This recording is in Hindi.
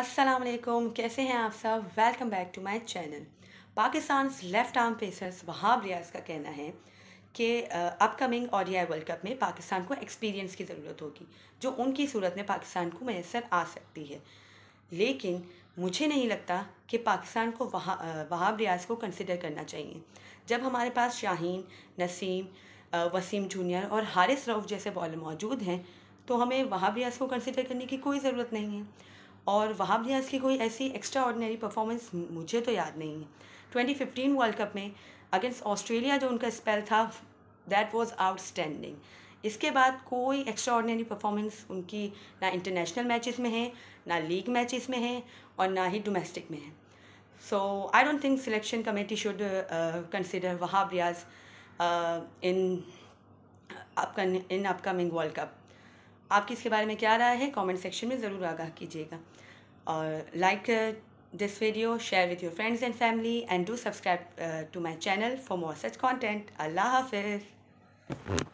असलम कैसे हैं आप सब welcome back to my channel Pakistan left arm pacers Wahab Riaz का कहना है कि अपकमिंग ओडीआई वर्ल्ड कप में पाकिस्तान को एक्सपीरियंस की ज़रूरत होगी जो उनकी सूरत में पाकिस्तान को मैसर आ सकती है लेकिन मुझे नहीं लगता कि पाकिस्तान को वहा वहाब रियाज को कंसिडर करना चाहिए जब हमारे पास शाहीन नसीम वसीम जूनियर और हारिस रऊफ़ जैसे बॉलर मौजूद हैं तो हमें वहाब रियाज को कंसिडर करने की कोई ज़रूरत नहीं है और वहाब नियाज़ की कोई ऐसी एक्स्ट्रा ऑर्डनरी परफॉर्मेंस मुझे तो याद नहीं है ट्वेंटी फिफ्टीन वर्ल्ड कप में अगेंस्ट ऑस्ट्रेलिया जो उनका स्पेल था दैट वॉज आउट इसके बाद कोई एक्स्ट्रा ऑर्डनरी परफॉर्मेंस उनकी ना इंटरनेशनल मैचेस में है ना लीग मैचेस में है और ना ही डोमेस्टिक में है so I don't think selection committee should consider Wahab Riaz in in upcoming world cup आपकी इसके बारे में क्या राय है कमेंट सेक्शन में ज़रूर आगाह कीजिएगा और like this video share with your friends and family and do subscribe to my channel for more such content अल्लाह हाफिज़